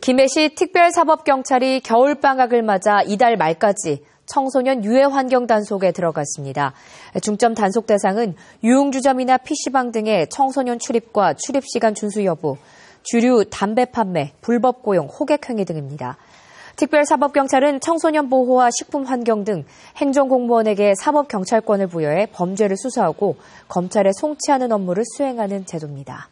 김해시 특별사법경찰이 겨울방학을 맞아 이달 말까지 청소년 유해 환경 단속에 들어갔습니다. 중점 단속 대상은 유흥주점이나 PC방 등의 청소년 출입과 출입시간 준수 여부, 주류, 담배 판매, 불법 고용, 호객행위 등입니다. 특별사법경찰은 청소년 보호와 식품 환경 등 행정공무원에게 사법경찰권을 부여해 범죄를 수사하고 검찰에 송치하는 업무를 수행하는 제도입니다.